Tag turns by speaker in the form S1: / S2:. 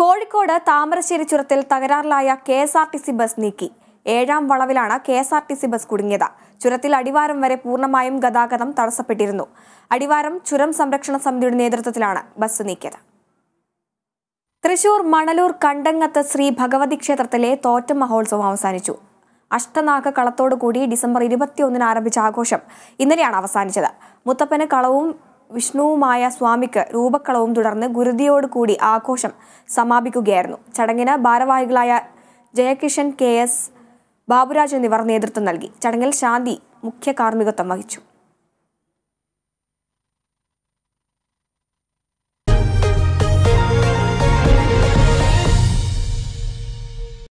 S1: കോഴിക്കോട് താമരശ്ശേരി ചുരത്തിൽ തകരാറിലായ K S R T C bus നീക്കി ഏഴാം വളവിലാണ് K S R T C bus കുടുങ്ങിയത് ചുരത്തിൽ അടിവാരം വരെ പൂർണ്ണമായും ഗതാഗതം തടസ്സപ്പെട്ടിരുന്നു അടിവാരം ചുരം സംരക്ഷണ സമിതിയുടെ നേതൃത്വത്തിലാണ് ബസ് നീക്കിയത് തൃശൂർ മണലൂർ കണ്ടങ്ങത്ത് ശ്രീ ഭഗവതി ക്ഷേത്രത്തിലെ തോറ്റം മഹോത്സവം അവസാനിച്ചു അഷ്ടനാഗ കളത്തോടുകൂടി ഡിസംബർ ഇരുപത്തിയൊന്നിന് ആരംഭിച്ച ആഘോഷം ഇന്നലെയാണ് അവസാനിച്ചത് മുത്തപ്പന് കളവും വിഷ്ണുവുമായ സ്വാമിക്ക് രൂപക്കളവും തുടർന്ന് ഗുരുതിയോടുകൂടി ആഘോഷം സമാപിക്കുകയായിരുന്നു ചടങ്ങിന് ഭാരവാഹികളായ ജയകിഷൻ കെ എസ് ബാബുരാജ് എന്നിവർ നേതൃത്വം നൽകി ചടങ്ങിൽ ശാന്തി മുഖ്യ കാർമ്മികത്വം വഹിച്ചു